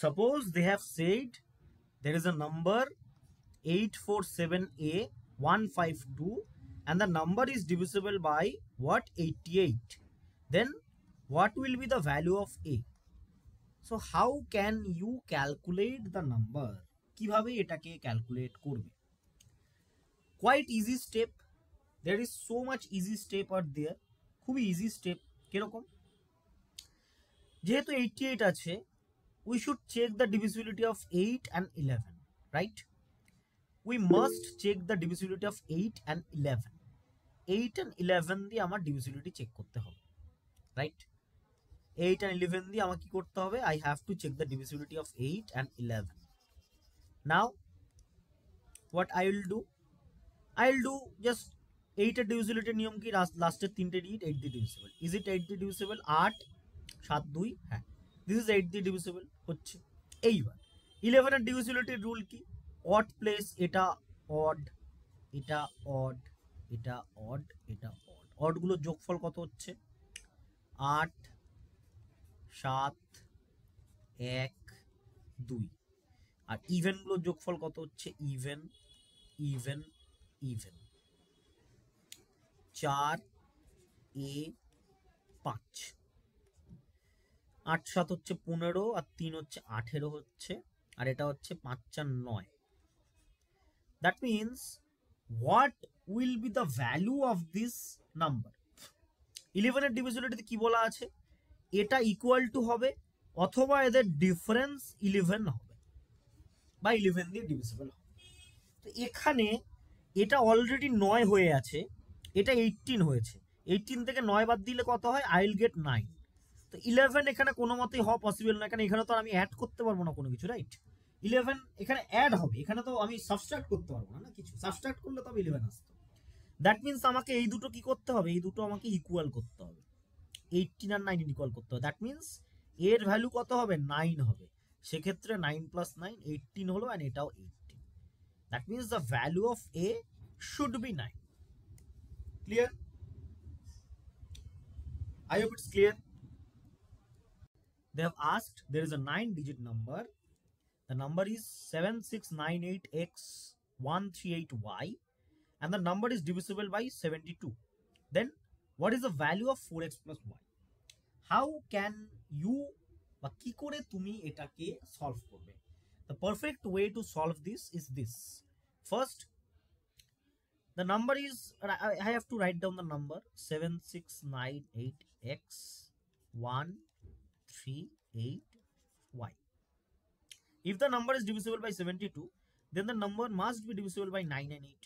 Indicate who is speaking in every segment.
Speaker 1: Suppose they have said there is a number 847A 152 and the number is divisible by what 88 then what will be the value of A so how can you calculate the number কিভাবে এটাকে calculate করবে quite easy step there is so much easy step আর there খুবই easy step কিরকম যেহেতু eighty eight আছে we should check the divisibility of 8 and 11 right we must check the divisibility of 8 and 11 8 and 11 দিয়ে আমার divisibility check করতে হবে right 8 and 11 দিয়ে আমার কি করতে হবে i have to check the divisibility of 8 and 11 now what i will do i will do just 8 এর divisibility নিয়ম কি লাস্টের তিনটে ডিজিট 8 দিয়ে divisible is it 8 দিয়ে divisible 8 7 2 হ্যাঁ this is eight the divisible হচ্ছে এইবার ইলেভেনের ডিভিসিবিলিটি রুল কি অড প্লেস এটা অড এটা অড এটা অড এটা অড অডগুলো যোগফল কত হচ্ছে আট সাত এক দুই আর ইভেনগুলো যোগফল কত হচ্ছে ইভেন ইভেন ইভেন চার এ পাঁচ আট সাত হচ্ছে পনেরো আর তিন হচ্ছে আঠেরো হচ্ছে আর এটা হচ্ছে পাঁচ চার নয় that means what will be the value of this number ইলেভেনের ডিভিজনিটিতে কি বলা আছে এটা ইকুয়াল টু হবে অথবা এদের ডিফারেন্স ইলেভেন হবে বা ইলেভেন দিয়ে ডিভিজেবল হবে তো এখানে এটা অলরেডি নয় হয়ে আছে এটা এইটিন হয়েছে এইটিন থেকে নয় বাদ দিলে কত হয় আইল গেট নাইন তো ইলেভেন এখানে কোনো মতেই হওয়া পসিবল না এখানে এখানে তো আমি অ্যাড করতে পারবো না কোনো কিছু রাইট ইলেভেন এখানে অ্যাড হবে এখানে তো আমি সাবস্ট্রাক্ট করতে পারবো না না কিছু সাবস্ট্রাক্ট করলে তো আমি ইলেভেন আসতো দ্যাট মিনস আমাকে এই দুটো কি করতে হবে এই দুটো আমাকে ইকুয়াল করতে হবে এইটিন আর নাইনটিন ইকুয়াল করতে হবে দ্যাট মিনস এর ভ্যালু কত হবে নাইন হবে সেক্ষেত্রে নাইন প্লাস নাইন এইটিন হলো অ্যান্ড এটাও eighteen that means the value of a should be nine clear I hope it's clear they have asked there is a nine digit number the number is 7698x138y and the number is divisible by 72 then what is the value of 4x plus y how can you বা কি করে তুমি এটাকে solve করবে the perfect way to is this is this first the number is I have to write down the number seven 338y. If the number is divisible by 72, then the number must be divisible by 9 and 8.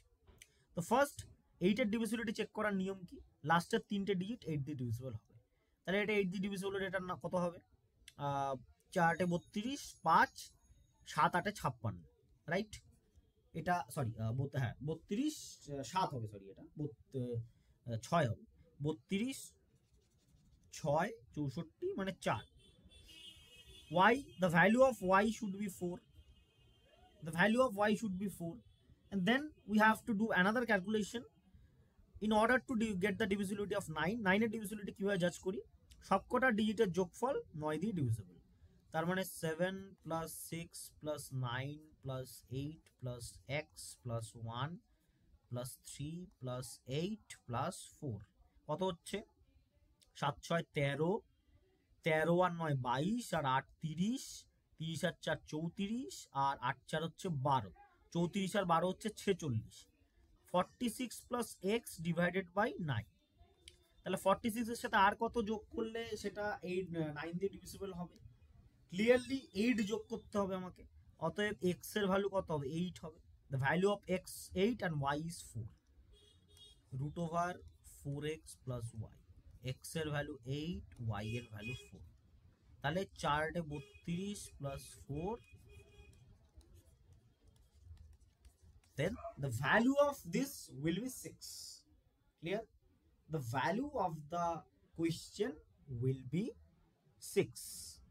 Speaker 1: তো first এইটের divisibility check করার নিয়ম কি লাস্টের তিনটে digit eight দিয়ে ডিভিসিবল হবে তাহলে এটা এইট দিয়ে ডিভিসিবল এটা কত হবে চার আটে বত্রিশ পাঁচ সাত আটে ছাপ্পান্ন রাইট এটা সরি হ্যাঁ বত্রিশ সাত হবে সরি এটা ছয় হবে বত্রিশ ছয় চৌষট্টি মানে চার y the value of y should be 4 the value of y should be 4 and then we have to do another calculation in order to get the divisibility of 9 9 এর divisibility কিভাবে জাজ করি সবকটা ডিজিটের যোগফল 9 দিয়ে divisible তার মানে 7 plus 6 plus 9 plus 8 plus x plus 1 plus 3 plus 8 plus 4 কত হচ্ছে 7 6 13 তেরো আর নয় বাইশ আর আট তিরিশ তিরিশ আর চার চৌত্রিশ আর আট চার হচ্ছে বারো চৌত্রিশ আর বারো হচ্ছে ছেচল্লিশ forty six plus x divided by nine তাহলে ফর্টি সিক্সের সাথে আর কত যোগ করলে সেটা এইট নাইন দিয়ে ডিভিসিবল হবে ক্লিয়ারলি এইট যোগ করতে হবে আমাকে অতএব এক্স এর ভ্যালু কত হবে এইট হবে the value of x eight and y is four root over four x plus y X এর ভ্যালু এইট value এর ভ্যালু ফোর তাহলে চারটে বত্রিশ plus 4 then the value of this will be 6 clear the value of the question will be 6